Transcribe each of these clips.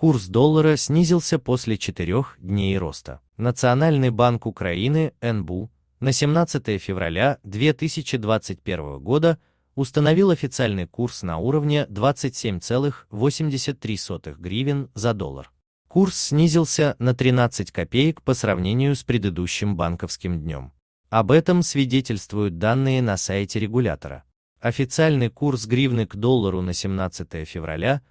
Курс доллара снизился после четырех дней роста. Национальный банк Украины НБУ на 17 февраля 2021 года установил официальный курс на уровне 27,83 гривен за доллар. Курс снизился на 13 копеек по сравнению с предыдущим банковским днем. Об этом свидетельствуют данные на сайте регулятора. Официальный курс гривны к доллару на 17 февраля –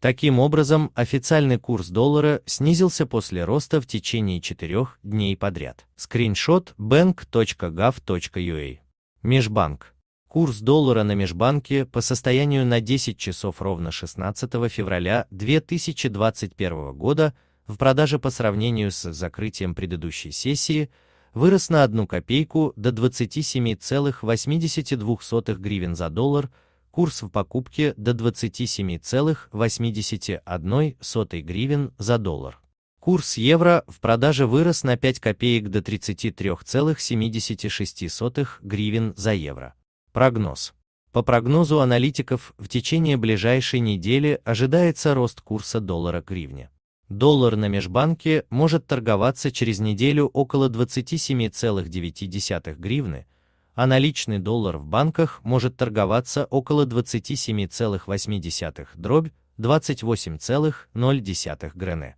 Таким образом, официальный курс доллара снизился после роста в течение четырех дней подряд. Скриншот bank.gov.ua Межбанк. Курс доллара на межбанке по состоянию на 10 часов ровно 16 февраля 2021 года в продаже по сравнению с закрытием предыдущей сессии вырос на одну копейку до 27,82 гривен за доллар – курс в покупке до 27,81 гривен за доллар. Курс евро в продаже вырос на 5 копеек до 33,76 гривен за евро. Прогноз. По прогнозу аналитиков, в течение ближайшей недели ожидается рост курса доллара к гривне. Доллар на межбанке может торговаться через неделю около 27,9 гривны, а наличный доллар в банках может торговаться около 27,8 дробь 28,0 грены.